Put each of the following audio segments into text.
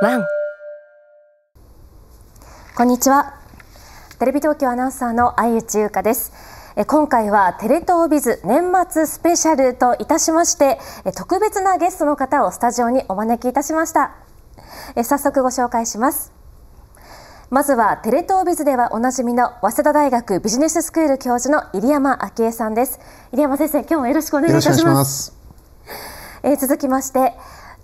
ワンこんにちはテレビ東京アナウンサーの相内優香です今回はテレ東ビズ年末スペシャルといたしまして特別なゲストの方をスタジオにお招きいたしました早速ご紹介しますまずはテレ東ビズではおなじみの早稲田大学ビジネススクール教授の入山昭恵さんです入山先生今日もよろしくお願いいたしますえー、続きまして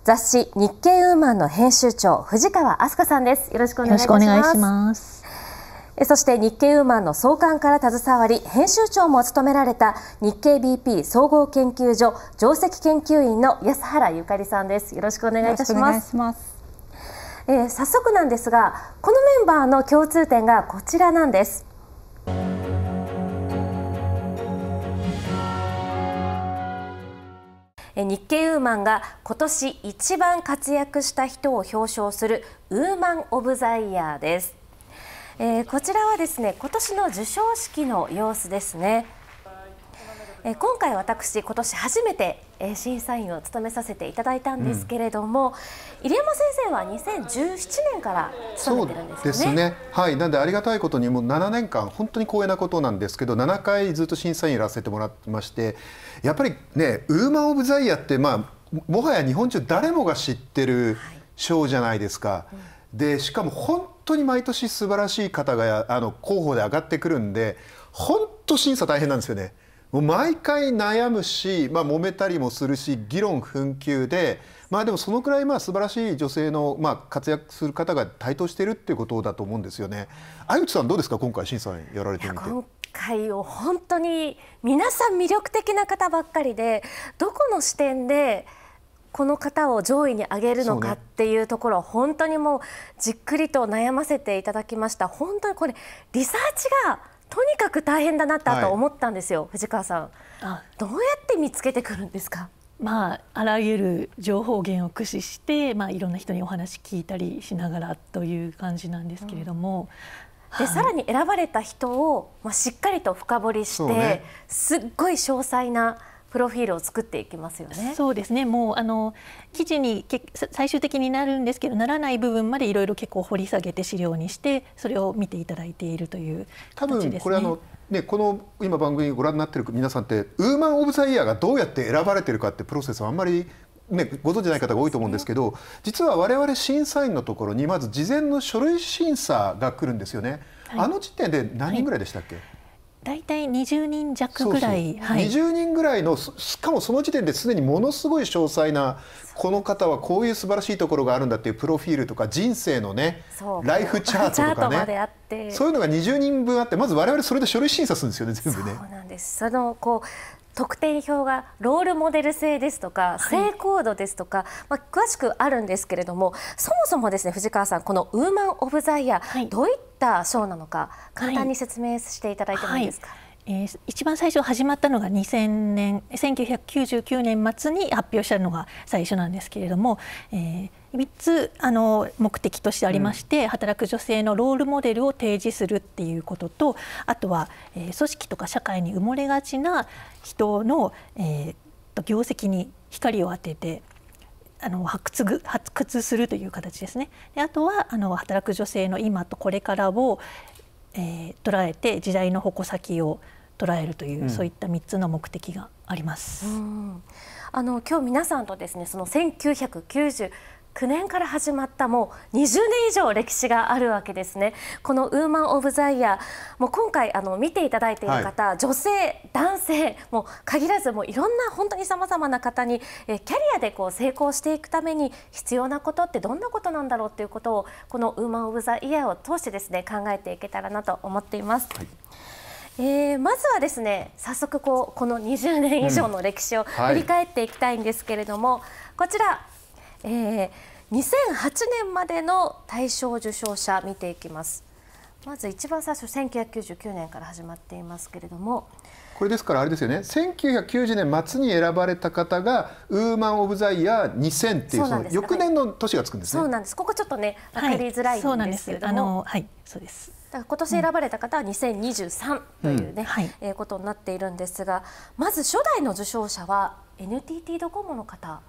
雑誌日経ウーマンの編集長藤川飛鳥さんですよろしくお願いしますそして日経ウーマンの創刊から携わり編集長も務められた日経 BP 総合研究所上席研究員の安原ゆかりさんですよろしくお願いいたしますえー、早速なんですがこのメンバーの共通点がこちらなんです日経ウーマンが今年一番活躍した人を表彰するウーマン・オブ・ザ・イヤーです。えー、こちらはですね今年の授賞式の様子ですねえ今回私今年初めて、え審査員を務めさせていただいたんですけれども、うん、入山先生は2017年から務めてるんですよね。ですねはいなんでありがたいことにもう7年間本当に光栄なことなんですけど7回ずっと審査員やらせてもらってましてやっぱりねウーマン・オブ・ザ・イヤーってまあもはや日本中誰もが知ってる賞じゃないですか。はいうん、でしかも本当に毎年素晴らしい方があの候補で上がってくるんで本当審査大変なんですよね。もう毎回悩むし、まあ、揉めたりもするし議論紛糾で、まあ、でもそのくらいまあ素晴らしい女性の、まあ、活躍する方が台頭しているっていうことだと思うんですよね。相内さんどうですか今回審査やられてみて会を本当に皆さん魅力的な方ばっかりでどこの視点でこの方を上位に上げるのかっていうところ、ね、本当にもうじっくりと悩ませていただきました本当にこれリサーチがとにかく大変だなって後思ったんですよ、はい、藤川さんどうやって見つけてくるんですかまあ、あらゆる情報源を駆使して、まあ、いろんな人にお話聞いたりしながらという感じなんですけれども、うん、でさらに選ばれた人を、まあ、しっかりと深掘りして、ね、すっごい詳細なプロフィールを作っていきますよね。そうですね。もうあの記事に最終的になるんですけど、ならない部分までいろいろ結構掘り下げて資料にして、それを見ていただいているという形ですね。これあのね、この今番組ご覧になってる皆さんってウーマン・オブ・ザ・イヤーがどうやって選ばれてるかってプロセスはあんまりね、ご存じない方が多いと思うんですけど、ね、実は我々審査員のところにまず事前の書類審査が来るんですよね。はい、あの時点で何人ぐらいでしたっけ、はい、大体20人弱ぐらい20人ぐらいのしかもその時点ですでにものすごい詳細なこの方はこういう素晴らしいところがあるんだっていうプロフィールとか人生のねライフチャートとかねそういうのが20人分あってまず我々それで書類審査するんですよね全部ね。そうなんですそのこう特点表がロールモデル性ですとか、成功度ですとか、はい、まあ、詳しくあるんですけれどもそもそもですね藤川さんこのウーマン・オブ・ザ・イヤー、はい、どういったた賞なのか簡単に説明していただいてもいいですか。はいえー、一番最初始まったのが2000年1999年末に発表したのが最初なんですけれども、えー、3つあの目的としてありまして、うん、働く女性のロールモデルを提示するっていうこととあとは、えー、組織とか社会に埋もれがちな人の、えー、業績に光を当ててあの発掘発掘するという形ですね。であとはあの働く女性の今とこれからを、えー、捉えて時代の矛先を捉えるという、うん、そういった3つの目的があります。あの今日皆さんとですねその1998 2009年から始まったもう20年以上歴史があるわけですね。このウーマン・オブ・ザ・イヤーもう今回あの見ていただいている方、はい、女性男性もう限らずもういろんな本当にさまざまな方にえキャリアでこう成功していくために必要なことってどんなことなんだろうということをこのウーマン・オブ・ザ・イヤーを通してですね考えていけたらなと思っています。はいえー、まずはですね早速こうこの20年以上の歴史を振り返っていきたいんですけれども、うん、こちらえー、2008年までの大賞受賞者見ていきますまず一番最初1999年から始まっていますけれどもこれですからあれですよね1990年末に選ばれた方がウーマン・オブ・ザ・イヤー2000っていうその翌年の年がつくんですねそうなんですここちょっとね分かりづらいんですけども、はい、そうですだから今年選ばれた方は2023というね、うんはい、えことになっているんですがまず初代の受賞者は NTT ドコモの方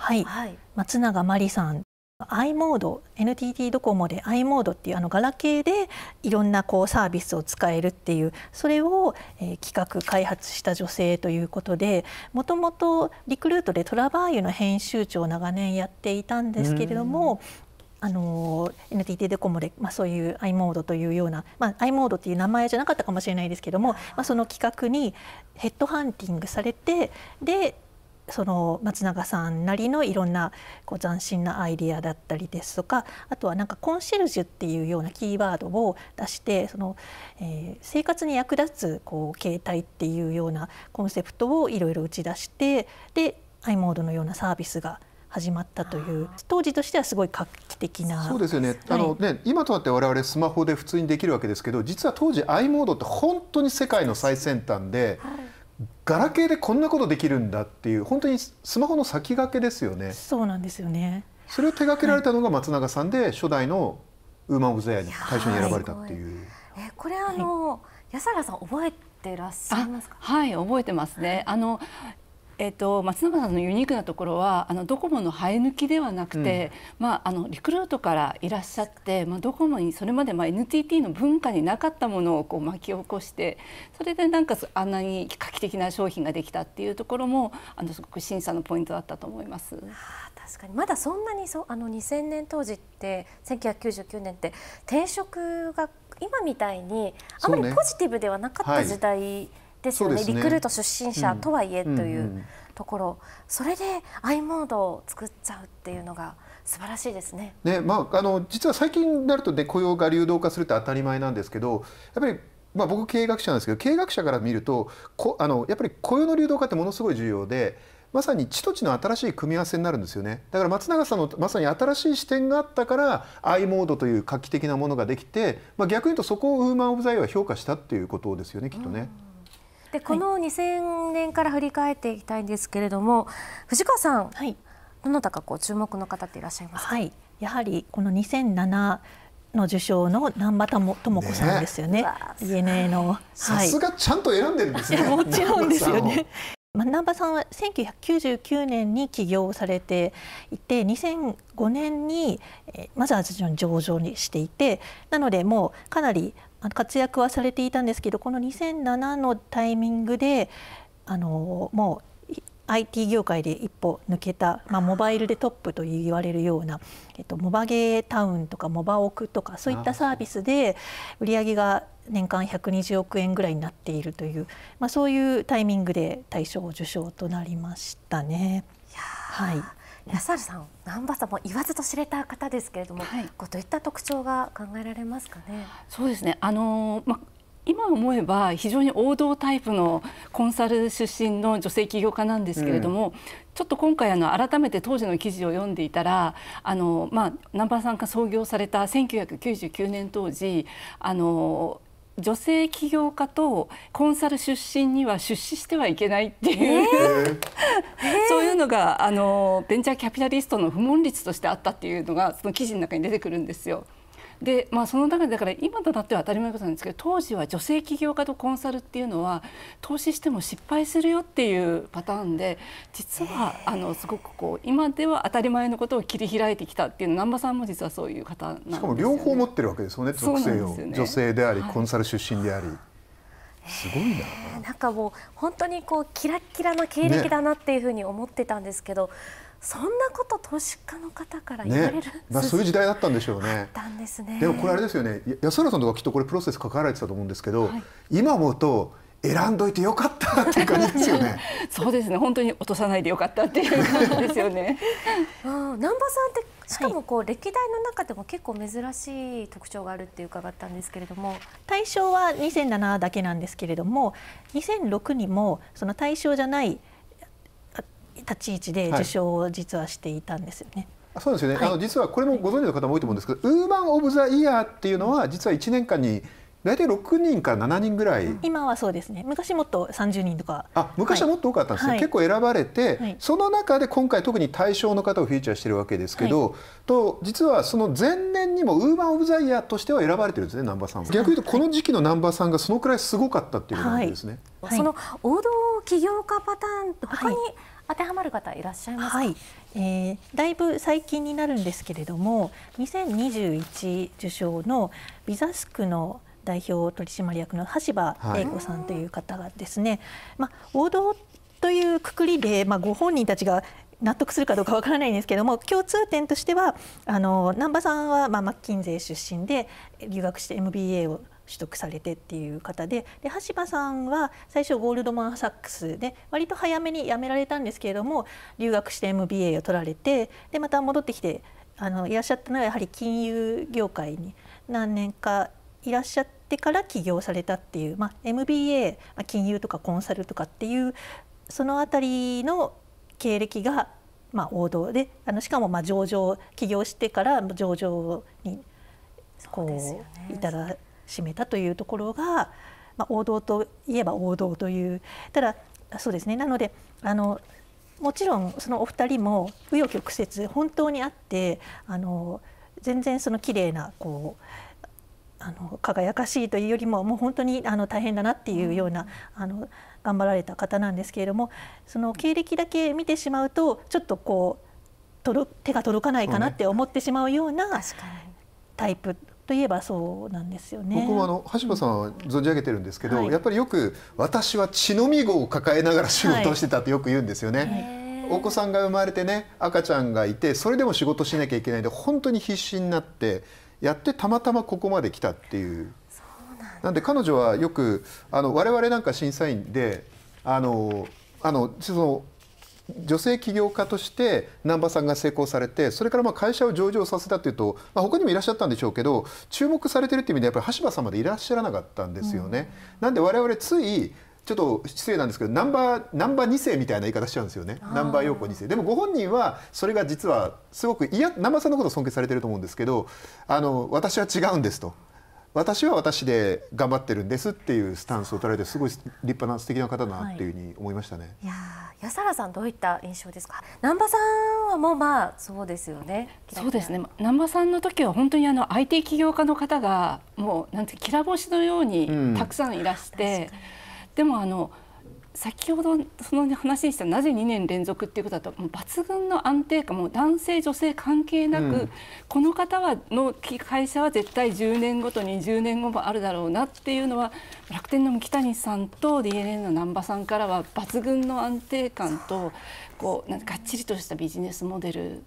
はい、はい、松永真理さん i モード NTT ドコモで i モードっていうあのガラケーでいろんなこうサービスを使えるっていうそれを、えー、企画開発した女性ということでもともとリクルートでトラバーユの編集長を長年やっていたんですけれどもあの NTT ドコモで、まあ、そういう i モードというような、まあ、i モードっていう名前じゃなかったかもしれないですけども、まあ、その企画にヘッドハンティングされてでその松永さんなりのいろんなこう斬新なアイディアだったりですとかあとはなんかコンシェルジュっていうようなキーワードを出してその、えー、生活に役立つこう携帯っていうようなコンセプトをいろいろ打ち出してで i モードのようなサービスが始まったという当時としてはすごい画期的なそうですよねはい、あのね今となって我々スマホで普通にできるわけですけど実は当時 i モードって本当に世界の最先端で。はいガラケーでこんなことできるんだっていう本当にスマホの先駆けですよね。そうなんですよねそれを手掛けられたのが松永さんで初代のウーマン・オブ・ザ・イヤーに大賞に選ばれたっていう。えこれあの、はい、安原さん覚えてらっしゃいますかはい覚えてますね、あのえーと、松永さんのユニークなところはあのドコモの生え抜きではなくて、うん、まあ、あのリクルートからいらっしゃって、まあ、ドコモにそれまでまあ NTT の文化になかったものをこう巻き起こしてそれでなんかあんなに画期的な商品ができたっていうところもあのすごく審査のポイントだったと思います。あ、確かにまだそんなにそあの2000年当時って1999年って転職が今みたいにあまりポジティブではなかった時代ですよね、ね、リクルート出身者とはいえというところ、それで i モードを作っちゃうっていうのが。素晴らしいですね。ね、まあ、あの、実は最近になると、ね、雇用が流動化するって当たり前なんですけど。やっぱり、まあ、僕経営学者なんですけど、経営学者から見ると、こ、あの、やっぱり雇用の流動化ってものすごい重要で。まさに地と地の新しい組み合わせになるんですよねだから松永さんのまさに新しい視点があったから i モードという画期的なものができて、まあ、逆に言うとそこをウーマン・オブ・ザ・イは評価したっていうことですよねきっとね。でこの2000年から振り返っていきたいんですけれども、はい、藤川さん、はい、どなたかこう注目の方っていらっしゃいますか、はい、やはりこの2007の受賞の南波智子さんですよね。DNA、ね、の、さすがちゃんと選んでるんですね。もちろんですよね。まあ、南波さんは1999年に起業されていて2005年にマザーズ上場にしていてなのでもうかなり活躍はされていたんですけどこの2007のタイミングであのもう IT 業界で一歩抜けた、まあ、モバイルでトップと言われるような、えっと、モバゲータウンとかモバオクとかそういったサービスで売り上げが年間120億円ぐらいになっているという、まあ、そういうタイミングで大賞受賞となりましたね。はい安原さん難波さんも言わずと知れた方ですけれども、はい、どういった特徴が考えられますかね。そうですねあの、まあ。今思えば非常に王道タイプのコンサル出身の女性起業家なんですけれども、うん、ちょっと今回あの改めて当時の記事を読んでいたらあの、まあ、南波さんが創業された1999年当時あの女性起業家とコンサル出身には出資してはいけないっていう、えー、そういうのがあのベンチャーキャピタリストの不問率としてあったっていうのがその記事の中に出てくるんですよ。で、まあ、その中でだから今となっては当たり前ことなんですけど当時は女性起業家とコンサルっていうのは投資しても失敗するよっていうパターンで実はあのすごくこう今では当たり前のことを切り開いてきたっていう難波さんも実はそういう方なんです、ね、しかも両方持ってるわけですよね属性を、ね、女性でありコンサル出身であり。はいすごいな。なんかもう本当にこうキラッキラの経歴だなっていうふうに思ってたんですけど、ねそんなこと投資家の方から言われる、ね、まあ、そういう時代だったんでしょうね。たんですねでもこれあれですよね安原さんとかきっとこれプロセス関わられてたと思うんですけど、はい、今思うと選んどいてよかったっていう感じですよね。そうですね。本当に落とさないでよかったっていう感じですよね。う ん、南波さんってしかもこう、歴代の中でも結構珍しい特徴があるって伺ったんですけれども、対象は2007だけなんですけれども、2006にもその対象じゃない立ち位置で受賞を実はしていたんですよね。はい、そうですよね、はい、あの実はこれもご存知の方も多いと思うんですけど、ウーマン・オブ・ザ・イヤーっていうのは実は1年間に大体6人から7人ぐらい今はそうですね昔もっと30人とかあ昔はもっと多かったんですね、はい、結構選ばれて、はい、その中で今回特に対象の方をフィーチャーしてるわけですけど、はい、と実はその前年にもウーマン・オブ・ザ・イヤーとしては選ばれてるんですね南波さんは逆に言うとこの時期の南波さんがそのくらいすごかったっていうことなんですね、その王道起業家パターン他に、当てはまる方いらっしゃいますか、はい、えー、だいぶ最近になるんですけれども2021受賞のビザスクの代表取締役の橋場英子さんという方がですね、はい、まあ、王道というくくりで、まあ、ご本人たちが納得するかどうかわからないんですけども共通点としてはあの難波さんは、まあ、マッキンゼー出身で留学して MBA を取得されてっていう方でで橋場さんは最初ゴールドマン・サックスで割と早めに辞められたんですけれども留学して MBA を取られてでまた戻ってきてあのいらっしゃったのはやはり金融業界に何年かいらっしゃってから起業されたっていう、まあ、MBA 金融とかコンサルとかっていうその辺りの経歴がまあ王道であのしかもまあ上場起業してから上場にこうう、ね、いただ占めたというところが、まあ、王道といえば王道というただそうですねなのであのもちろんそのお二人も紆余曲折本当にあってあの全然その綺麗なこうあの輝かしいというよりももう本当にあの大変だなっていうような、あの頑張られた方なんですけれどもその経歴だけ見てしまうとちょっとこう届手が届かないかなって思ってしまうようなタイプといえばそうなんですよね僕もあの橋場さんは存じ上げてるんですけど、はい、やっぱりよく私は血のみ子を抱えながら仕事をしてたってよく言うんですよね。はいお子さんが生まれてね赤ちゃんがいてそれでも仕事しなきゃいけないんで本当に必死になってやってたまたまここまで来たっていうなんで彼女はよくあの我々なんか審査員であのあのその女性起業家として難波さんが成功されてそれからまあ会社を上場させたっていうと、まあ、他にもいらっしゃったんでしょうけど注目されてるっていう意味でやっぱり橋場さんまでいらっしゃらなかったんですよね。うん、なんで我々ついちょっと失礼なんですけどナンバーナンバー2世みたいな言い方しちゃうんですよねナンバー陽子2世でもご本人はそれが実はすごくいや南波さんのことを尊敬されてると思うんですけどあの私は違うんですと私は私で頑張ってるんですっていうスタンスを取られてすごい立派な素敵な方だなっていうふうに思いましたね。はい、いや安原さんどういった印象ですか。南波さんはもうまあそうですよね。そうですね。南波さんの時は本当にあの IT 起業家の方がもうなんてきら星のようにたくさんいらして、うん、でもあの。先ほどその話にしたなぜ2年連続っていうことだともう抜群の安定感もう男性女性関係なく、うん、この方はの会社は絶対10年ごとに10年後もあるだろうなっていうのは楽天の三木谷さんと d n a の難波さんからは抜群の安定感とこうなんかがっちりとしたビジネスモデル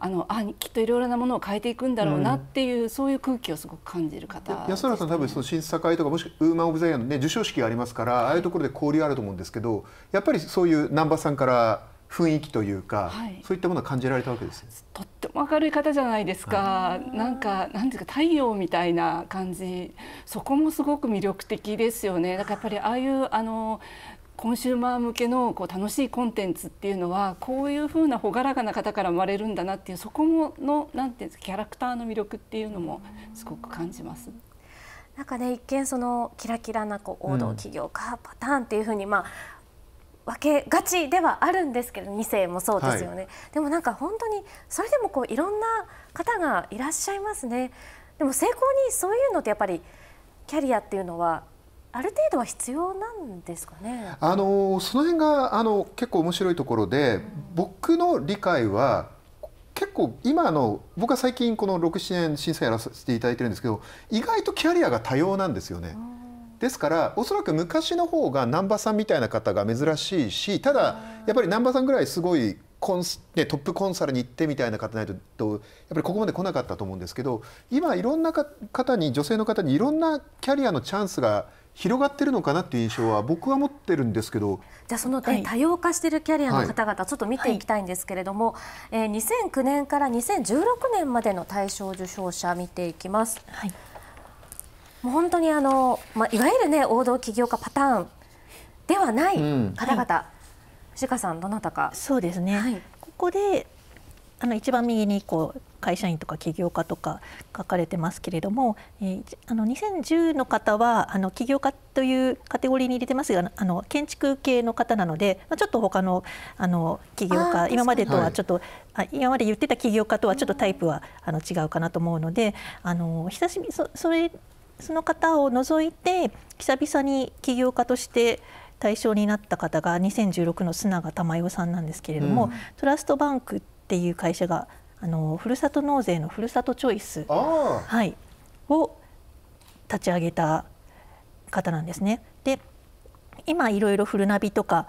あのあきっといろいろなものを変えていくんだろうなっていう、うん、そういう空気をすごく感じる方、ね、安原さん多分その審査会とかもしくはウーマン・オブ・ザ・イヤーの、ね、授賞式がありますから、はい、ああいうところで交流あると思うんですけどやっぱりそういう難波さんから雰囲気というか、はい、そういったものを感じられたわけです、とっても明るい方じゃないですか、はい、なんかなんていうか太陽みたいな感じそこもすごく魅力的ですよねだからやっぱりああいうあのコンシューマー向けのこう楽しいコンテンツっていうのはこういうふうな朗らかな方から生まれるんだなっていうそこものなんていうんですかキャラクターの魅力っていうのもすごく感じます。なんかね一見そのキラキラなこう王道企業家、パターンっていうふうにまあ分けがちではあるんですけど2世もそうですよね、はい、でもなんか本当にそれでもこういろんな方がいらっしゃいますねでも成功にそういうのってやっぱりキャリアっていうのはある程度は必要なんですかねあのその辺があの結構面白いところで、うん、僕の理解は結構今の僕は最近この67年審査やらせていただいてるんですけど意外とキャリアが多様なんですよね。うんですからおそらく昔の方が難波さんみたいな方が珍しいしただやっぱり難波さんぐらいすごいコンス、ね、トップコンサルに行ってみたいな方ないとやっぱりここまで来なかったと思うんですけど今いろんな方に女性の方にいろんなキャリアのチャンスが広がってるのかなっていう印象は僕は持ってるんですけどじゃあその、ね、はい、多様化しているキャリアの方々、ちょっと見ていきたいんですけれども、はい、えー、2009年から2016年までの大賞受賞者見ていきます。はい、もう本当にあの、まあ、いわゆる、ね、王道起業家パターンではない方々、うんはい、藤川さんどなたかそうですね、はい、ここであの一番右にこう会社員とか起業家とか書かれてますけれども、えー、あの2010の方はあの起業家というカテゴリーに入れてますがあの建築系の方なので、まあ、ちょっと他のあの起業家今までとはちょっと、はい、今まで言ってた起業家とはちょっとタイプは、あの違うかなと思うのであの久しぶりそそれその方を除いて久々に起業家として対象になった方が2016の砂賀珠代さんなんですけれども、うん、トラストバンクっていう会社があのふるさと納税のふるさとチョイス、はい、を立ち上げた方なんですね。で今いろいろふるなびとか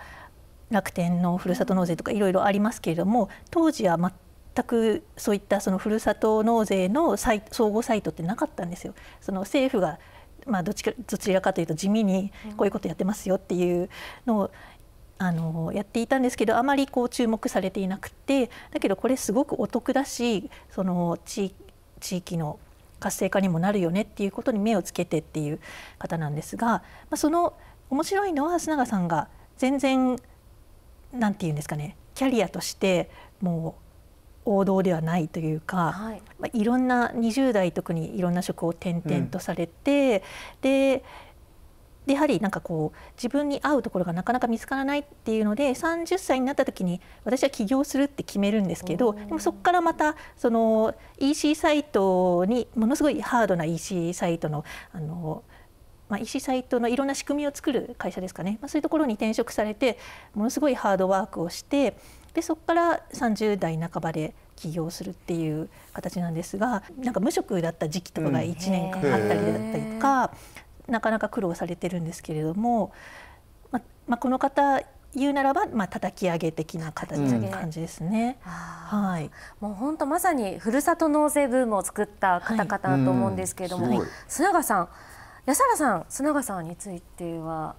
楽天のふるさと納税とかいろいろありますけれども当時は全くそういったそのふるさと納税のサイ総合サイトってなかったんですよ。その政府がまあ、どちらかというと地味にこういうことやってますよっていうのをあのやっていたんですけどあまりこう注目されていなくてだけどこれすごくお得だしその地域の活性化にもなるよねっていうことに目をつけてっていう方なんですが、まあ、その面白いのは須永さんが全然何て言うんですかねキャリアとしてもう王道ではないというか、はい、まあ、いろんな20代特にいろんな職を転々とされて、うん、ででやはりなんかこう自分に合うところがなかなか見つからないっていうので30歳になった時に私は起業するって決めるんですけどでもそこからまたその EC サイトにものすごいハードな EC サイトのあの、まあ、EC サイトのいろんな仕組みを作る会社ですかね、まあ、そういうところに転職されてものすごいハードワークをしてでそこから30代半ばで起業するっていう形なんですがなんか無職だった時期とかが1年間あったりだったりとか、なかなか苦労されてるんですけれども、ままあ、この方言うならば、まあ、叩き上げ的な形の感じですね。うん、はい。もう本当まさにふるさと納税ブームを作った方々だと思うんですけれども、はいうん、砂川さん、安原さん、砂川さんについては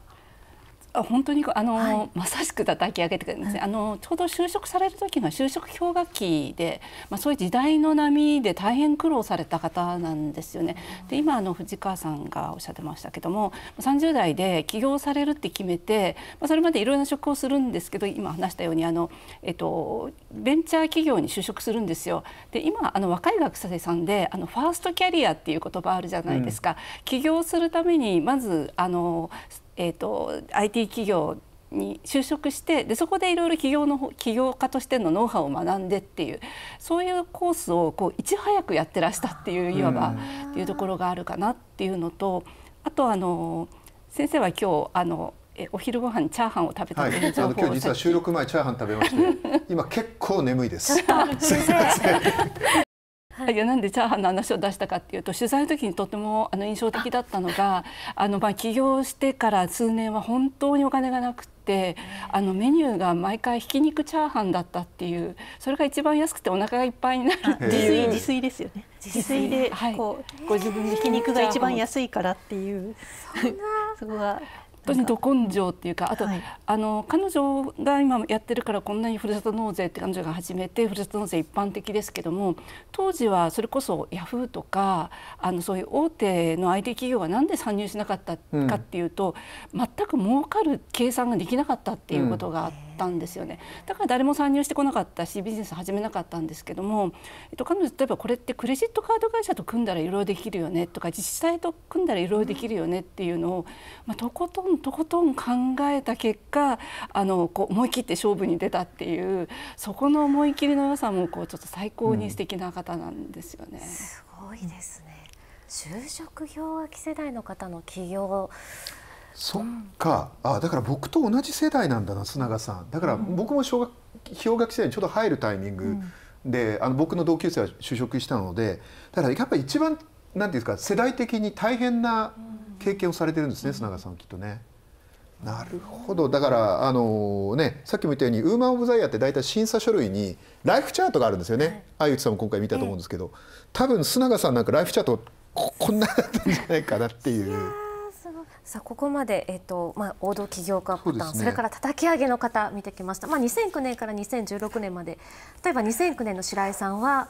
あ本当にあの、はい、まさしく叩き上げてくるんですね、うん、あのちょうど就職される時が就職氷河期で、まあ、そういう時代の波で大変苦労された方なんですよね。で今あの藤川さんがおっしゃってましたけども30代で起業されるって決めて、まあ、それまでいろいろな職をするんですけど今話したようにあの、えっと、ベンチャー企業に就職するんですよ。で今あの若い学生さんであのファーストキャリアっていう言葉あるじゃないですか。うん、起業するためにまずあのえーと、IT 企業に就職してでそこでいろいろ起業の業家としてのノウハウを学んでっていうそういうコースをこういち早くやってらしたっていういわばっていうところがあるかなっていうのとあとあの先生は今日あのえお昼ご飯チャーハンを食べたという情報を、はい、今日実は収録前チャーハン食べまして今結構眠いです。はい、いやなんでチャーハンの話を出したかっていうと取材の時にとてもあの印象的だったのがあのまあ起業してから数年は本当にお金がなくて。あのメニューが毎回ひき肉チャーハンだったっていうそれが一番安くてお腹がいっぱいになる自炊自炊ですよね自炊で、はい、こうご自分でひき肉が一番安いからっていう そこは当にど根性っていうかあと、はい、あの彼女が今やってるからこんなにふるさと納税って彼女が始めてふるさと納税一般的ですけども当時はそれこそヤフーとかあのそういう大手の IT 企業が何で参入しなかったかっていうと、うん、全く儲かる計算ができなかったっていうことがあって。うんったんですよねだから誰も参入してこなかったしビジネス始めなかったんですけども、えっと、彼女例えばこれってクレジットカード会社と組んだらいろいろできるよねとか自治体と組んだらいろいろできるよねっていうのを、まあ、とことんとことん考えた結果あのこう思い切って勝負に出たっていうそこの思い切りの良さもこうちょっと最高に素敵な方なんですよね。うん、すごいですね就職氷河期世代の方の起業そっかあだから僕と同じ世代なんだな砂川さんだから僕も小学、氷河期世代にちょうど入るタイミングで、うん、あの僕の同級生は就職したのでだからやっぱり一番なんていうんですか世代的に大変な経験をされてるんですね、うん、須永さんはきっとね。なるほどだからあのねさっきも言ったようにウーマン・オブ・ザ・イヤーって大体審査書類にライフチャートがあるんですよね相内、はい、さんも今回見たと思うんですけど、多分須永さんなんかライフチャートこんなだったんじゃないかなっていう。さあここまで、えーとまあ、王道起業家パターンそ、ね,、れから叩き上げの方見てきました、まあ、2009年から2016年まで例えば2009年の白井さんは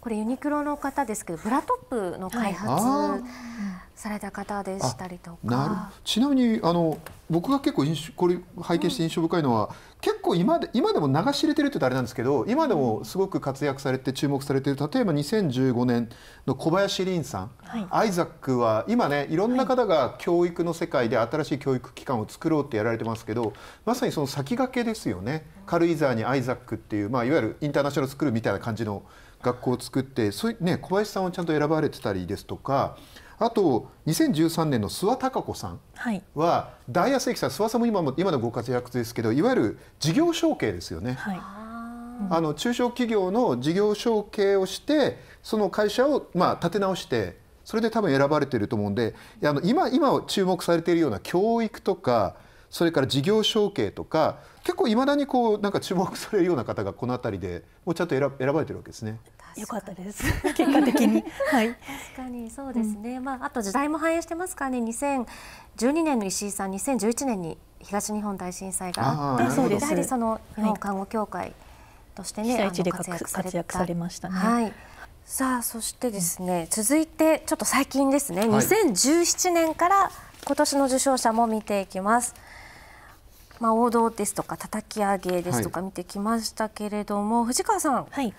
これユニクロの方ですけどブラトップの開発された方でしたりとかちなみにあの僕が結構これ拝見して印象深いのは、うん、結構今で今でも流し入れてるってうとあれなんですけど今でもすごく活躍されて注目されてる例えば2015年の小林凛さん、はい、アイザックは今ねいろんな方が教育の世界で新しい教育機関を作ろうってやられてますけどまさにその先駆けですよね軽井沢にアイザックっていう、まあ、いわゆるインターナショナルスクールみたいな感じの学校を作ってそういう、ね、小林さんをちゃんと選ばれてたりですとかあと2013年の諏訪孝子さんは、大安駅さん諏訪さんも今も今のご活躍ですけどいわゆる事業承継ですよね。はい、あの中小企業の事業承継をしてその会社をまあ立て直してそれで多分選ばれてると思うんであの今今注目されているような教育とかそれから事業承継とか結構いまだにこうなんか注目されるような方がこの辺りでもうちゃんと選ばれてるわけですね。良かったです。結果的に。はい。確かにそうですね。うん、まああと時代も反映してますからね。2012年の石井さん、2011年に東日本大震災があって、そうですやはりその日本看護協会としてね、はい、活躍され活躍されましたね。はい。さあそしてですね、うん、続いてちょっと最近ですね、はい、2017年から今年の受賞者も見ていきます。まあ王道ですとか叩き上げですとか見てきましたけれども、はい、藤川さん。はい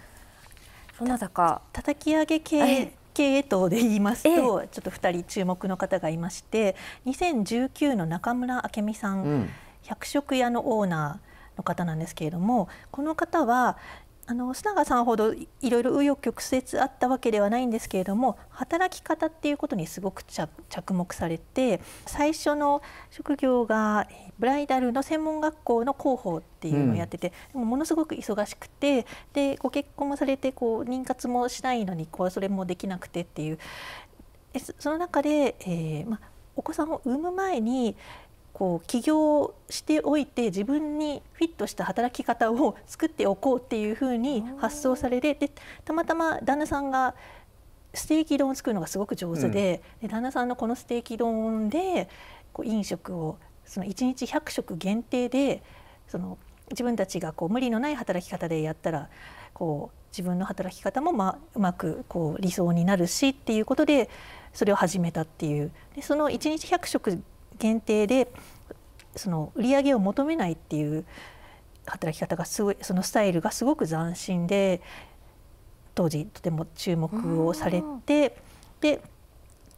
そな中叩き上げ系経営等で言いますと、ええ、ちょっと2人注目の方がいまして2019の中村明美さん、うん、百食屋のオーナーの方なんですけれどもこの方はあの須永さんほどいろいろ紆余曲折あったわけではないんですけれども働き方っていうことにすごく着目されて最初の職業がブライダルの専門学校の広報っていうのをやってて、うん、もものすごく忙しくてでご結婚もされてこう妊活もしないのにこうそれもできなくてっていうその中で、えーまお子さんを産む前にこう起業しておいて自分にフィットした働き方を作っておこうっていうふうに発想されてでたまたま旦那さんがステーキ丼を作るのがすごく上手でうん、で旦那さんのこのステーキ丼でこう飲食をその1日100食限定でその自分たちがこう無理のない働き方でやったらこう自分の働き方も、ま、うまくこう理想になるしっていうことでそれを始めたっていうでその1日100食限定でその売り上げを求めないっていう働き方がすごいそのスタイルがすごく斬新で当時とても注目をされてで、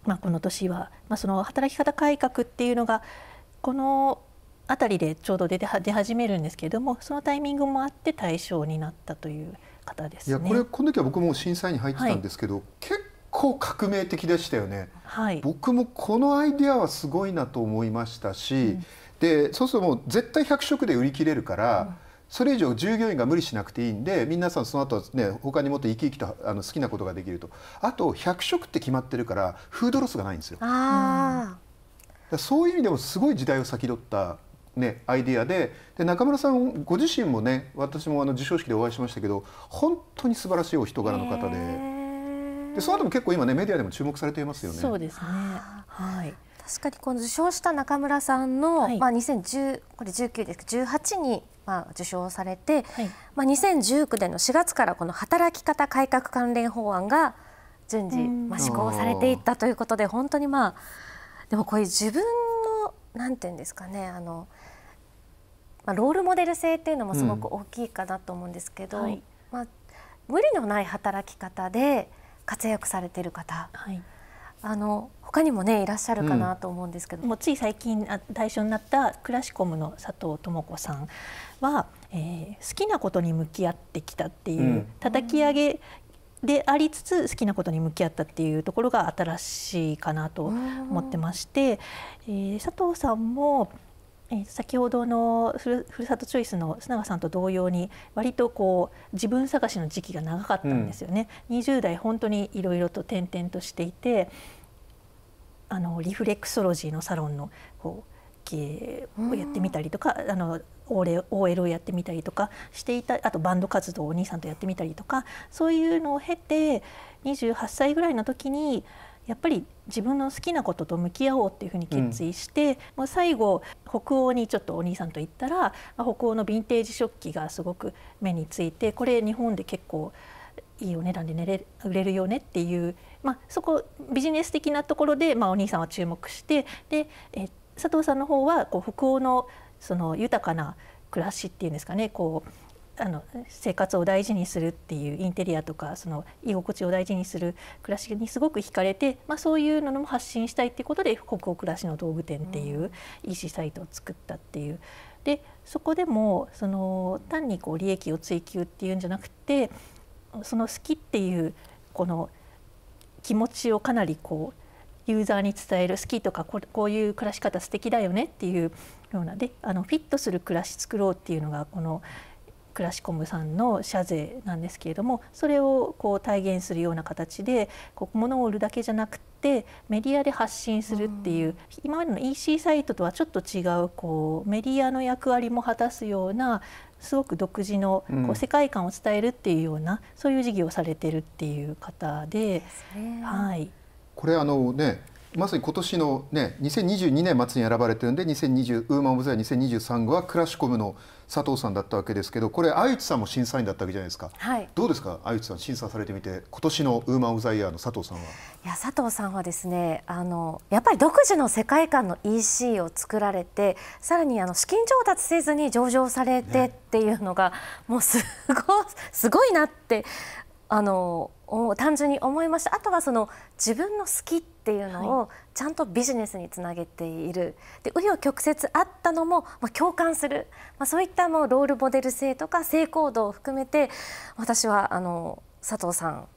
まあ、この年は、まあ、その働き方改革っていうのがこの辺りでちょうど出出始めるんですけれどもそのタイミングもあって対象になったという方です、ね、いやこれこの時は僕も審査員に入ってたんですけど、はい、結構革命的でしたよね、はい、僕もこのアイデアはすごいなと思いましたし、うん、でそうするともう絶対100食で売り切れるから、うん、それ以上従業員が無理しなくていいんで皆さんその後ね他にもっと生き生きとあの好きなことができるとあと100食って決まってるからフードロスがないんですよ。あそういう意味でもすごい時代を先取ったね、アイディアでで中村さんご自身もね私もあの授賞式でお会いしましたけど本当に素晴らしいお人柄の方で。でその後も結構今ねメディアでも注目されていますよね。そうですね。はい。確かにこの受賞した中村さんの、はい、まあ2010これ19ですけ18にまあ受賞されて、はい、まあ2019年の4月からこの働き方改革関連法案が順次まあ施行されていったということで本当にまあでもこういう自分のなんていうんですかねあのまあロールモデル性っていうのもすごく大きいかなと思うんですけど、うんはい、まあ無理のない働き方で。活躍されてる方、はい、あの他にもねいらっしゃるかなと思うんですけど、うん、もうつい最近対象になったクラシコムの佐藤智子さんは、えー、好きなことに向き合ってきたっていう、うん、叩き上げでありつつ好きなことに向き合ったっていうところが新しいかなと思ってまして、うん、えー、佐藤さんもえー、先ほどのふるふるさとチョイスの須永さんと同様に割とこう自分探しの時期が長かったんですよね。うん、20代本当にいろいろと転々としていてあのリフレクソロジーのサロンのこう系をやってみたりとか、うん、あの OL をやってみたりとかしていたあとバンド活動をお兄さんとやってみたりとかそういうのを経て28歳ぐらいの時にやっぱり自分の好きなことと向き合おうっていうふうに決意して、うん、もう最後北欧にちょっとお兄さんと行ったら北欧のヴィンテージ食器がすごく目についてこれ日本で結構いいお値段で寝れ売れるよねっていう、まあ、そこビジネス的なところで、まあ、お兄さんは注目してでえ佐藤さんの方はこう北欧のその豊かな暮らしっていうんですかねこうあの生活を大事にするっていうインテリアとかその居心地を大事にする暮らしにすごく惹かれて、まあ、そういうのも発信したいっていうことで「北欧暮らしの道具店」っていう EC サイトを作ったっていう。でそこでもその単にこう利益を追求っていうんじゃなくてその好きっていうこの気持ちをかなりこうユーザーに伝える好きとかこういう暮らし方素敵だよねっていうようなであのフィットする暮らし作ろうっていうのがこのラシコムさんの社税なんですけれどもそれをこう体現するような形でこう物を売るだけじゃなくてメディアで発信するっていう、うん、今までの EC サイトとはちょっと違うこうメディアの役割も果たすようなすごく独自のこう世界観を伝えるっていうような、うん、そういう事業をされてるっていう方で。でね、はい、これあのねまさに今年のね2022年末に選ばれてるんで2020ウーマン・オブ・ザ・ヤー2023はクラシコムの佐藤さんだったわけですけどこれ愛知さんも審査員だったわけじゃないですか、はい、どうですか愛知さん審査されてみて今年のウーマン・オブ・ザ・イヤーの佐藤さんはいや佐藤さんはですねあのやっぱり独自の世界観の EC を作られてさらにあの資金調達せずに上場されてっていうのが、ね、もうすごすごいなってあの単純に思いましたあとはその自分の好きっていうのをちゃんとビジネスにつなげているで紆余曲折あったのも、まあ、共感する、まあ、そういったもうロールモデル性とか性行動を含めて私はあの佐藤さん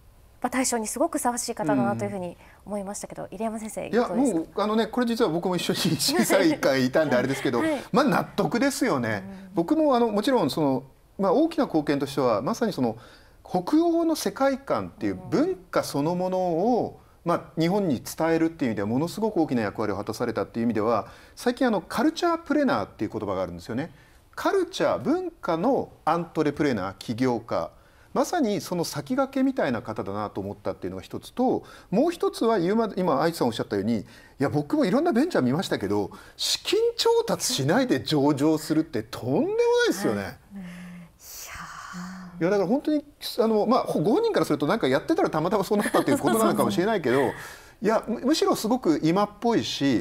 対象にすごくふさわしい方だなというふうに思いましたけど、うん、入山先生いやもうあのねこれ実は僕も一緒に小さい会いたんであれですけど、はい、まあ納得ですよね。うん、僕もあのもちろんそのまあ大きな貢献としてはまさにその北欧の世界観っていう文化そのものを、まあ、日本に伝えるっていう意味ではものすごく大きな役割を果たされたっていう意味では最近あのカルチャープレナーっていう言葉があるんですよね。カルチャー文化のアントレプレナー起業家まさにその先駆けみたいな方だなと思ったっていうのが一つともう一つは今愛知さんおっしゃったようにいや僕もいろんなベンチャー見ましたけど資金調達しないで上場するってとんでもないですよね。はいいやだから本当にあの、まあ、ご本人からするとなんかやってたらたまたまそうなったっていうことなのかもしれないけどいやむしろすごく今っぽいし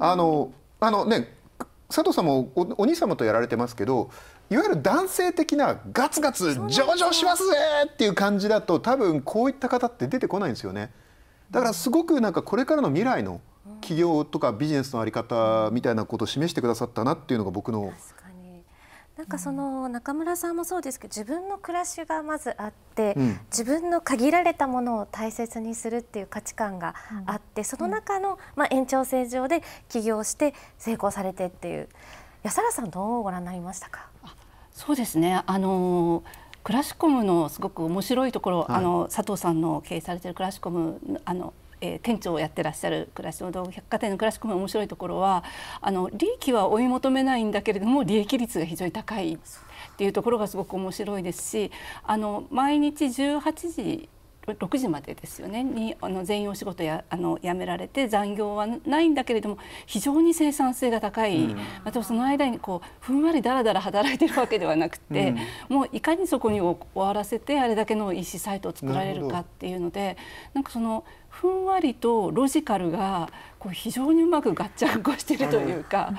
あのあのね佐藤さんもお兄様とやられてますけどいわゆる男性的なガツガツ上場しますぜっていう感じだと多分こういった方って出てこないんですよね。だからすごくなんかこれからの未来の企業とかビジネスの在り方みたいなことを示してくださったなっていうのが僕のなんかその中村さんもそうですけど自分の暮らしがまずあって、うん、自分の限られたものを大切にするっていう価値観があって、うん、その中の、まあ、延長線上で起業して成功されてっていう安原さんどうご覧になりましたかそうですねあのクラシコムのすごく面白いところ、はい、あの佐藤さんの経営されてるクラシコムあのえー、店長をやってらっしゃる暮らしの道具百貨店の暮らし込み面白いところはあの利益は追い求めないんだけれども利益率が非常に高いっていうところがすごく面白いですしあの毎日18時6時までですよねにあの全員お仕事やあの辞められて残業はないんだけれども非常に生産性が高い、うん、またその間にこうふんわりだらだら働いてるわけではなくて、うん、もういかにそこに終わらせてあれだけの EC サイトを作られるかっていうのでなんかそのふんわりとロジカルがこう非常にうまく合着をしているというか。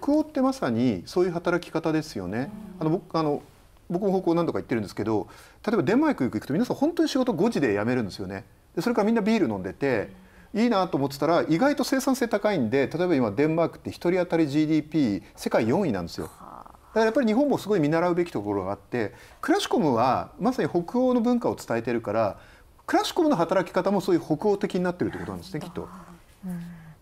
北欧ってまさにそういう働き方ですよね。うん、あの僕あの僕も方向何度か行ってるんですけど例えばデンマーク行くと皆さん本当に仕事5時で辞めるんですよね。でそれからみんなビール飲んでて、いいなと思ってたら意外と生産性高いんで例えば今デンマークって1人当たり GDP 世界4位なんですよ。だからやっぱり日本もすごい見習うべきところがあってクラシコムはまさに北欧の文化を伝えてるからクラシコムの働き方もそういう北欧的になってるってことなんですねきっと。うん、い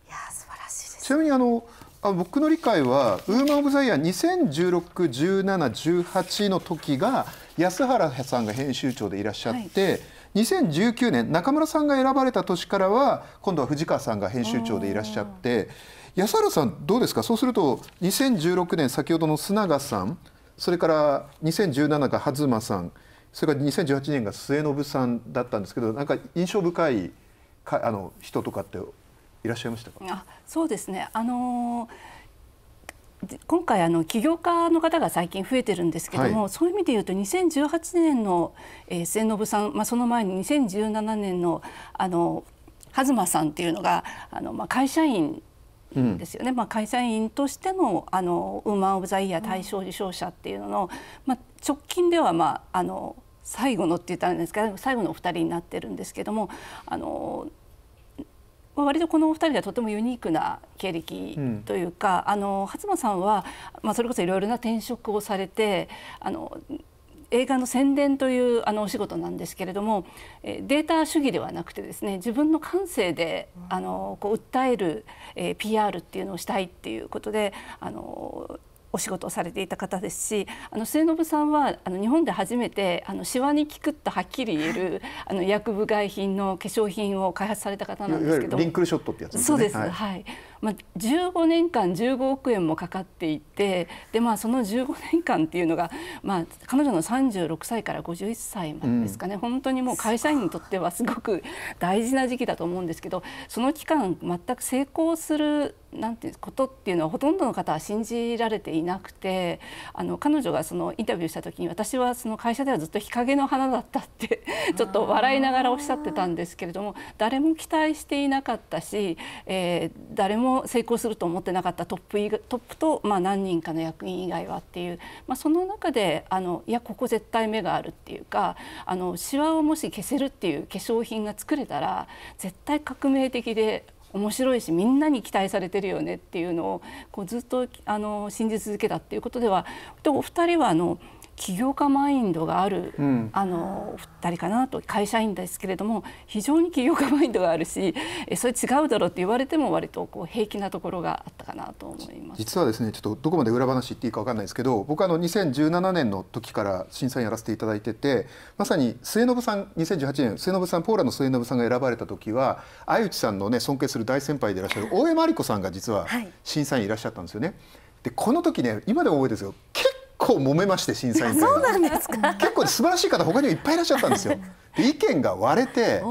や素晴らしいです、ね、ちなみにあのあ僕の理解はウーマン・オブ・ザ・イヤー20161718の時が安原さんが編集長でいらっしゃって、はい、2019年中村さんが選ばれた年からは今度は藤川さんが編集長でいらっしゃって安原さんどうですかそうすると2016年先ほどの須永さんそれから2017が東さんそれから2018年が末延さんだったんですけどなんか印象深いかあの人とかっていらっしゃいましたかあそうですね、あのー、今回あの起業家の方が最近増えてるんですけども、はい、そういう意味で言うと2018年の、えー、末延さん、まあ、その前に2017年のあの東さんっていうのがあの、まあ、会社員ですよね、うん、まあ、会社員としてのあのウーマン・オブ・ザ・イヤー大賞受賞者っていうのの、うん、まあ、直近では、まあ、あの最後のって言ったんですけど最後のお二人になってるんですけどもあの割とこのお二人はとてもユニークな経歴というか、うん、あの初間さんは、まあ、それこそいろいろな転職をされてあの映画の宣伝というあのお仕事なんですけれどもデータ主義ではなくてですね自分の感性であのこう訴える、えー、PR っていうのをしたいっていうことであのお仕事をされていた方ですしあの末延さんはあの日本で初めてあのシワに効くとはっきり言えるあの薬部外品の化粧品を開発された方なんですけどリンクルショットってやつですねそうです、はい、はいまあ、15年間15億円もかかっていてで、まあ、その15年間っていうのが、まあ、彼女の36歳から51歳までですかね、うん、本当にもう会社員にとってはすごく大事な時期だと思うんですけどその期間全く成功するなんていうことっていうのはほとんどの方は信じられていなくてあの彼女がそのインタビューした時に私はその会社ではずっと日陰の花だったって ちょっと笑いながらおっしゃってたんですけれども誰も期待していなかったし、えー、誰も成功すると思ってなかったトップトップと、まあ、何人かの役員以外はっていう、まあ、その中であのいやここ絶対目があるっていうかあのシワをもし消せるっていう化粧品が作れたら絶対革命的で面白いしみんなに期待されてるよねっていうのをこうずっとあの信じ続けたっていうことではお二人はあの起業家マインドがある、うん、あの2人かなと会社員ですけれども非常に起業家マインドがあるしえそれ違うだろうって言われても割とこう平気なところがあったかなと思います実はですねちょっとどこまで裏話言っていいか分かんないですけど僕あの2017年の時から審査員やらせていただいててまさに末延さん2018年末延さんポーラの末延さんが選ばれた時は相内さんのね尊敬する大先輩でいらっしゃる大江真理子さんが実は審査員いらっしゃったんですよね。はい、でこの時ね今でも覚えてるんですよ構揉めまして審査員んですか結構素晴らしい方他にもいっぱいいらっしゃったんですよ。で意見が割れてで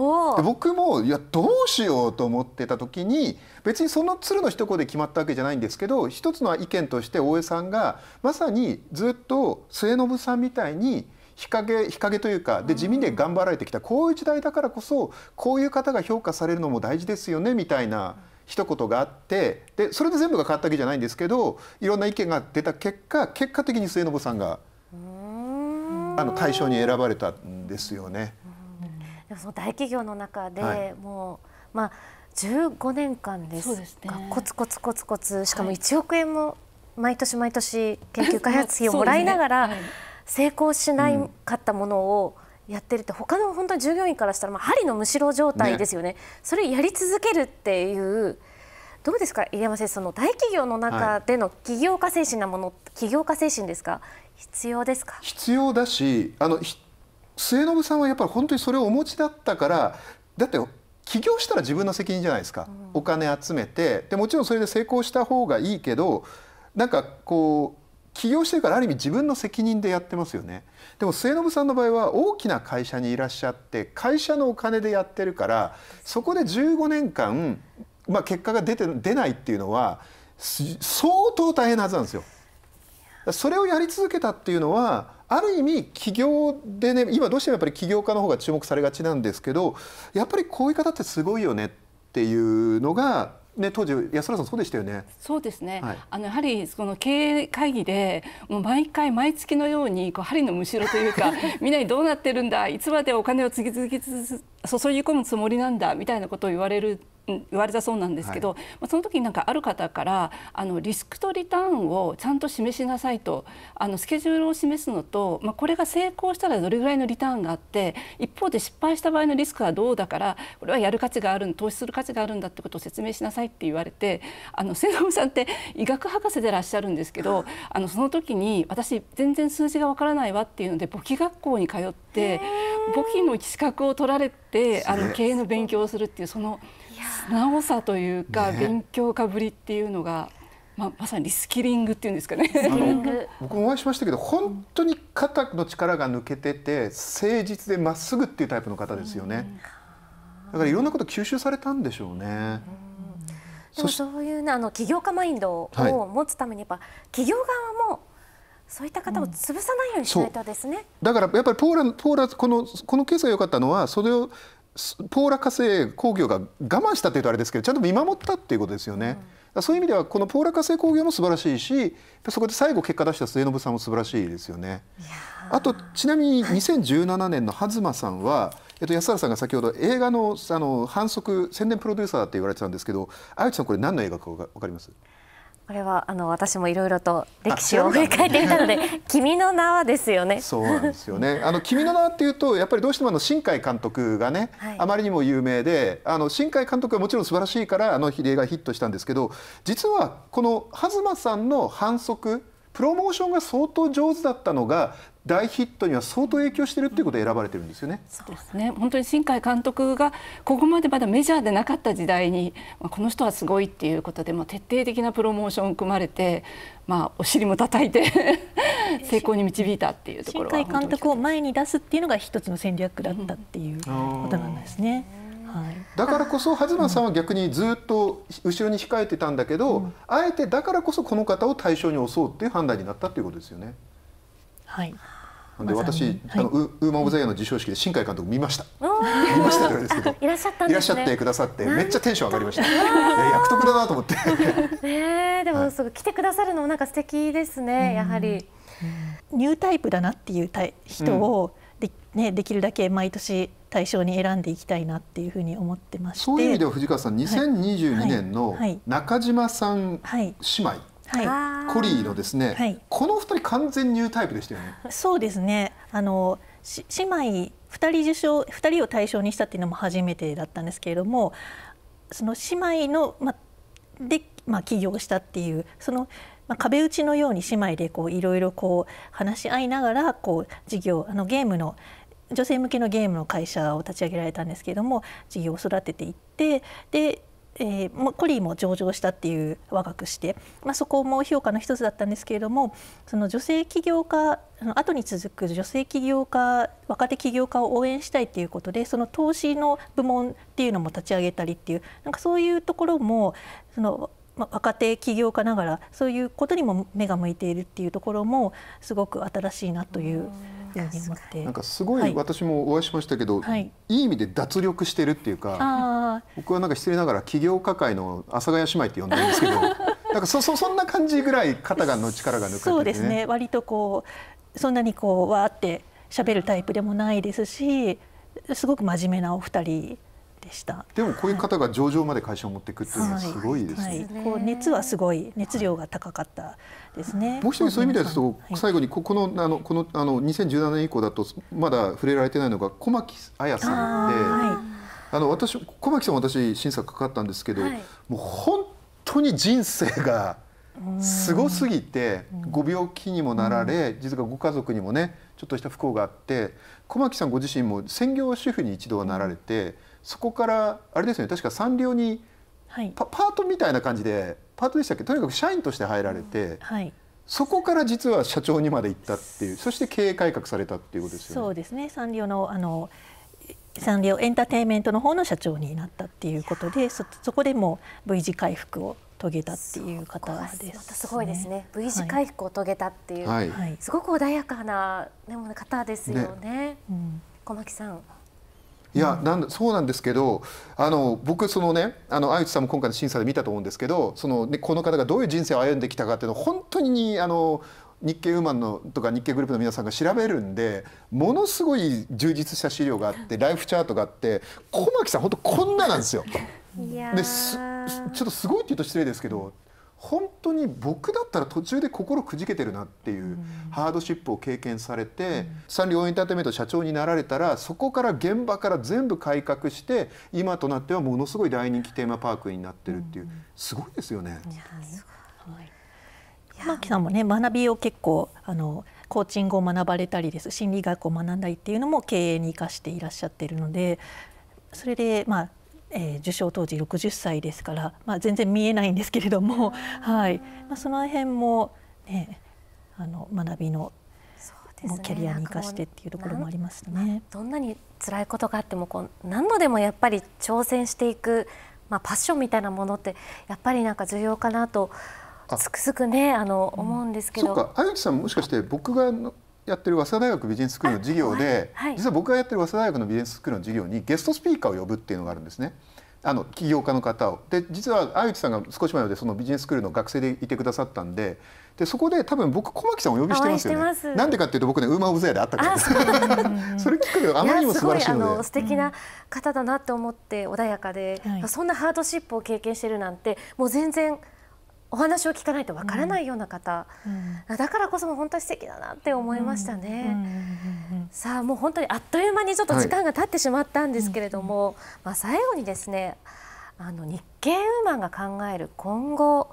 僕もいやどうしようと思ってた時に別にその鶴の一声で決まったわけじゃないんですけど一つの意見として大江さんがまさにずっと末延さんみたいに日陰日陰というかで地味で頑張られてきたこういう時代だからこそこういう方が評価されるのも大事ですよねみたいな。一言があってでそれで全部が変わったわけじゃないんですけどいろんな意見が出た結果結果的に末延さんがあの大賞に選ばれたんですよね。でもその大企業の中で、はい、もうまあ15年間ですです、ね、コツコツコツコツしかも1億円も毎年毎年研究開発費を もらいながら成功しなかったものをやってるって他の本当に従業員からしたら、まあ、針のむしろ状態ですよね、ね、それやり続けるっていうどうですか入山先生その大企業の中での起業家精神なもの、はい、起業家精神ですか必要ですか必要だしあの末延さんはやっぱり本当にそれをお持ちだったからだって起業したら自分の責任じゃないですか、うん、お金集めてでもちろんそれで成功した方がいいけどなんかこう起業してるからある意味自分の責任でやってますよねでも末延さんの場合は大きな会社にいらっしゃって会社のお金でやってるからそこで15年間、まあ、結果が出て出ないっていうのは相当大変なはずなんですよ。それをやり続けたっていうのはある意味起業でね今どうしてもやっぱり起業家の方が注目されがちなんですけどやっぱりこういう方ってすごいよねっていうのがね、当時安田さんそうでしたよね。そうですね。はい、あのやはりその経営会議でもう毎回毎月のようにこう針のむしろというか みんなにどうなってるんだいつまでお金を次々注ぎ込むつもりなんだみたいなことを言われる言われたそうなんですけど、はい、その時になんかある方からあのリスクとリターンをちゃんと示しなさいとあのスケジュールを示すのと、まあ、これが成功したらどれぐらいのリターンがあって一方で失敗した場合のリスクはどうだからこれはやる価値がある投資する価値があるんだってことを説明しなさいって言われてあの末延さんって医学博士でいらっしゃるんですけどあのその時に私全然数字がわからないわっていうので簿記学校に通って簿記の資格を取られて。ってあの経営の勉強をするっていうその素直さというか、勉強かぶりっていうのが。まあ、まさにリスキリングっていうんですかね。僕もお会いしましたけど、本当に肩の力が抜けてて、誠実でまっすぐっていうタイプの方ですよね。だからいろんなこと吸収されたんでしょうね。うでもそういうねあの起業家マインドを持つためにやっぱ企業側もそういった方を潰さないようにしないとですね。だからやっぱりポーラポーラこのこのケースが良かったのはそれをポーラ化成工業が我慢したというとあれですけどちゃんと見守ったっていうことですよね。うん、そういう意味ではこのポーラ化成工業も素晴らしいしそこで最後結果出した末延さんも素晴らしいですよね。あとちなみに2017年の東さんは、えっと、安原さんが先ほど映画のあの反則宣伝プロデューサーって言われてたんですけど愛知さんこれ何の映画か分かりますこれはあの私もいろいろと歴史を振り返ってみたので「君の名は」ですよね。そうなんですよね。あの君の名はっていうとやっぱりどうしてもあの新海監督がね、はい、あまりにも有名であの新海監督はもちろん素晴らしいからあの例がヒットしたんですけど実はこの東さんの反則プロモーションが相当上手だったのが大ヒットには相当影響してるっていうことで選ばれてるんですよね。そうですね。本当に新海監督がここまでまだメジャーでなかった時代に、まあ、この人はすごいっていうことで、まあ、徹底的なプロモーションを組まれて、まあお尻も叩いて 成功に導いたっていうところ新海監督を前に出すっていうのが一つの戦略だったっていうことなんですね。うんはい、だからこそ東さんは逆にずっと後ろに控えてたんだけど、うん、あえてだからこそこの方を対象に押そうっていう判断になったっていうことですよね。はい、で私、あのウーマン・オブ・ザ・イヤーの授賞式で新海監督見ました。見ましたじゃいですけどいらっしゃったいらっしゃってくださってめっちゃテンション上がりました。役得だなと思って。ねでもすごい来てくださるのもなんか素敵ですねやはり。ニュータイプだなっていう人をで,、ね、できるだけ毎年対象に選んでいきたいなっていうふうに思ってましてそういう意味では藤川さん2022年の中島さん姉妹。はい、コリーのですね、はい、この2人完全ニュータイプでしたよね。そうですねあの姉妹2人受賞2人を対象にしたっていうのも初めてだったんですけれどもその姉妹の、ま、で、ま起業したっていうその、ま壁打ちのように姉妹でいろいろこう話し合いながらこう事業あのゲームの女性向けのゲームの会社を立ち上げられたんですけれども事業を育てていってでえー、コリーも上場したっていう我がくして、まあ、そこも評価の一つだったんですけれどもその女性起業家あの後に続く女性起業家若手起業家を応援したいっていうことでその投資の部門っていうのも立ち上げたりっていうなんかそういうところもその、まあ、若手起業家ながらそういうことにも目が向いているっていうところもすごく新しいなという。うように思ってなんかすごい私もお会いしましたけど、はい、いい意味で脱力してるっていうか僕はなんか失礼ながら起業家界の阿佐ヶ谷姉妹って呼んでるんですけど なんかそそそんな感じぐらい肩がの力が抜れて、ね、そうですね割とこうそんなにこうわーって喋るタイプでもないですしすごく真面目なお二人でしたでもこういう方が上場まで会社を持っていくっていうのはすごいですね、はいはいこう熱はすごい熱量が高かったですね、もう一人そういう意味ですと、最後にここのあのこのあの2017年以降だとまだ触れられてないのが小牧綾さんであ、あの私小牧さん私審査かかったんですけど、もう本当に人生がすごすぎてご病気にもなられ実はご家族にもねちょっとした不幸があって小牧さんご自身も専業主婦に一度はなられて。そこからあれですよね確かサンリオにパ、パートみたいな感じでパートでしたっけとにかく社員として入られて、はい、そこから実は社長にまで行ったっていうそして経営改革されたっていうことですよね。そうですねサンリオのあのサンリオエンターテインメントの方の社長になったっていうことでそそこでも V 字回復を遂げたっていう方です、ね、すごいですね V 字回復を遂げたっていう、はい、すごく穏やかなでも方ですよね。ねうん、小牧さんいやなんそうなんですけどあの僕そのねあの相内さんも今回の審査で見たと思うんですけどその、ね、この方がどういう人生を歩んできたかっていうのを本当にあの日経ウーマンのとか日経グループの皆さんが調べるんでものすごい充実した資料があってライフチャートがあって小牧さん本当こんななんですよ。ですちょっとすごいって言うと失礼ですけど本当に僕だったら途中で心くじけてるなっていうハードシップを経験されてサンリオエンターテイメント社長になられたらそこから現場から全部改革して今となってはものすごい大人気テーマパークになってるっていうすごいですよね。マーキさんもね学びを結構あのコーチングを学ばれたりです心理学を学んだりっていうのも経営に生かしていらっしゃってるのでそれでまあえー、受賞当時60歳ですから、まあ、全然見えないんですけれども、はいまあ、その辺も、ね、あの学びのもうキャリアに生かしてっていうところもありますね。どんなに辛いことがあってもこう何度でもやっぱり挑戦していく、まあ、パッションみたいなものってやっぱりなんか重要かなとつくづくねあの、思うんですけど。そうか、あゆきさんもしかして僕がやってる早稲田大学ビジネススクールの授業で、はい、実は僕がやってる早稲田大学のビジネススクールの授業にゲストスピーカーを呼ぶっていうのがあるんですね。あの起業家の方をで実は相内さんが少し前までそのビジネススクールの学生でいてくださったんででそこで多分僕小牧さんを呼びしてますよねなんでかっていうと僕ねウーマン・オブ・ザ・イであったから それ聞くかがあまりにも素晴らしいのでいの素敵な方だなと思って穏やかで、うん、そんなハードシップを経験してるなんてもう全然お話を聞かないとわからないような方、うん、だからこそ本当に素敵だなって思いましたね、さあもう本当にあっという間にちょっと時間が経ってしまったんですけれども、はい、まあ、最後にですねあの日経ウーマンが考える今後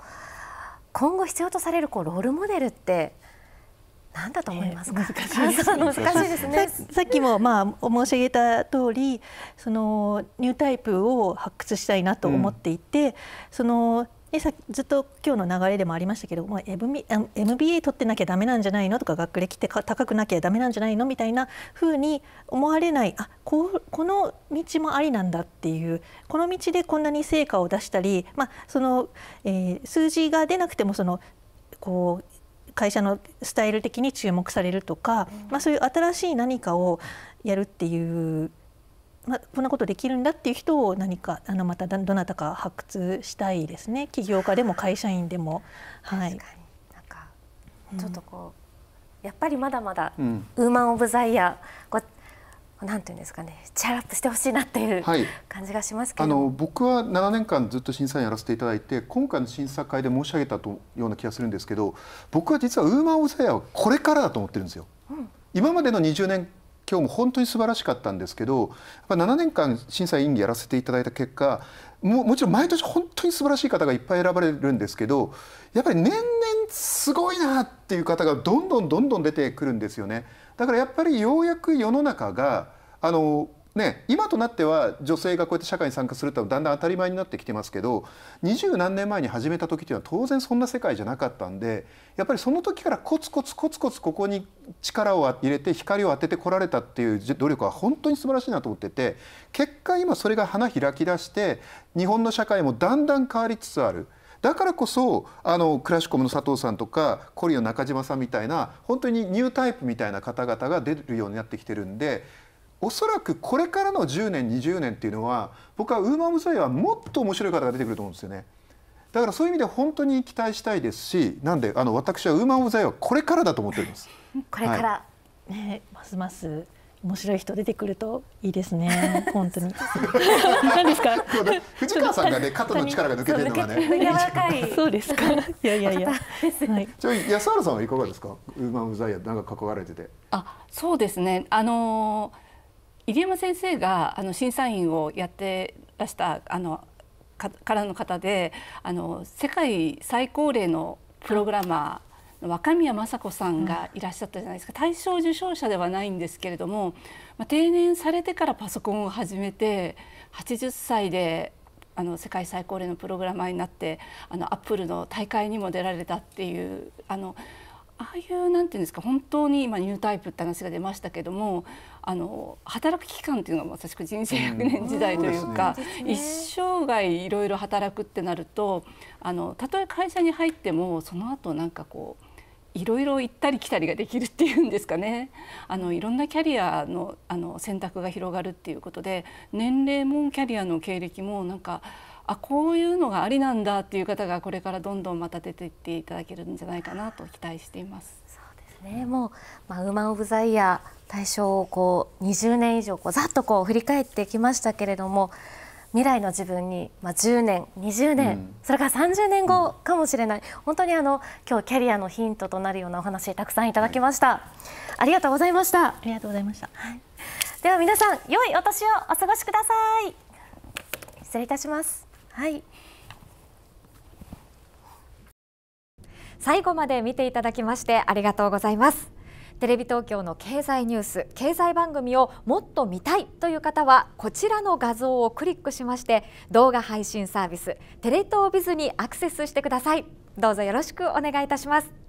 今後必要とされるこうロールモデルって何だと思いますか、えー、難しいですね さっきもまあ申し上げた通りそのニュータイプを発掘したいなと思っていて、うん、そのでさずっと今日の流れでもありましたけど、まあ、MBA 取ってなきゃダメなんじゃないのとか学歴って高くなきゃダメなんじゃないのみたいなふうに思われないあここの道もありなんだっていうこの道でこんなに成果を出したり、まあそのえー、数字が出なくてもそのこう会社のスタイル的に注目されるとか、まあ、そういう新しい何かをやるっていうまあ、こんなことできるんだっていう人を何かあのまたどなたか発掘したいですね起業家でも会社員でも。はい、なんかちょっとこう、うん、やっぱりまだまだ、ウーマン・オブ・ザ・イヤーなんていうんですかねチャラップしてほしいなっていう、はい、感じがしますあの僕は7年間ずっと審査員やらせていただいて今回の審査会で申し上げたとような気がするんですけど僕は実はウーマン・オブ・ザ・イヤーはこれからだと思ってるんですよ。うん、今までの20年今日も本当に素晴らしかったんですけど7年間審査委員やらせていただいた結果ももちろん毎年本当に素晴らしい方がいっぱい選ばれるんですけどやっぱり年々すごいなっていう方がどんどんどんどん出てくるんですよね。だからやっぱりようやく世の中があのね、今となっては女性がこうやって社会に参加するってのはだんだん当たり前になってきてますけど二十何年前に始めた時っていうのは当然そんな世界じゃなかったんでやっぱりその時からコツコツコツコツここに力を入れて光を当ててこられたっていう努力は本当に素晴らしいなと思ってて結果今それが花開き出して日本の社会もだんだん変わりつつある。だからこそあのクラシコムの佐藤さんとかコリの中島さんみたいな本当にニュータイプみたいな方々が出るようになってきてるんでおそらくこれからの10年20年っていうのは僕はウーマン・オブ・ザ・イはもっと面白い方が出てくると思うんですよね。だからそういう意味で本当に期待したいですしなんであの私はウーマン・オブ・ザ・イはこれからだと思っております。これから、はい、ね、ますます面白い人出てくるといいですね。本当に。何ですか。藤川さんがね、肩の力が抜けてるのがね。柔らかい。そうですか。いやいやいや。はい。じゃ、安原さんはいかがですか。ウーマンウザイはなんか関わられてて。あ、そうですね。あのー入山先生があの審査員をやってらしたあのかからの方であの世界最高齢のプログラマー若宮雅子さんがいらっしゃったじゃないですか、大賞受賞者ではないんですけれども、まあ、定年されてからパソコンを始めて80歳であの世界最高齢のプログラマーになってあのアップルの大会にも出られたっていうあのああいうなんていうんですか本当に今ニュータイプって話が出ましたけどもあの働く期間っていうのはまさしく人生100年時代というか、うんね、一生涯いろいろ働くってなるとあのたとえ会社に入ってもその後なんかこういろいろ行ったり来たりができるっていうんですかねあのいろんなキャリアのあの選択が広がるっていうことで年齢もキャリアの経歴もなんかあこういうのがありなんだっていう方がこれからどんどんまた出ていっていただけるんじゃないかなと期待しています。そうですねもう、まあ、ウーマン・オブ・ザ・イヤー大賞をこう20年以上こうざっとこう振り返ってきましたけれども未来の自分に、まあ、10年20年、うん、それから30年後かもしれない、うん、本当にあの今日キャリアのヒントとなるようなお話たくさんいただきました、はい、ありがとうございましたありがとうございました、はい、では皆さん良いお年をお過ごしください失礼いたしますはい最後まで見ていただきましてありがとうございますテレビ東京の経済ニュース経済番組をもっと見たいという方はこちらの画像をクリックしまして動画配信サービステレ東ビズにアクセスしてくださいどうぞよろしくお願いいたします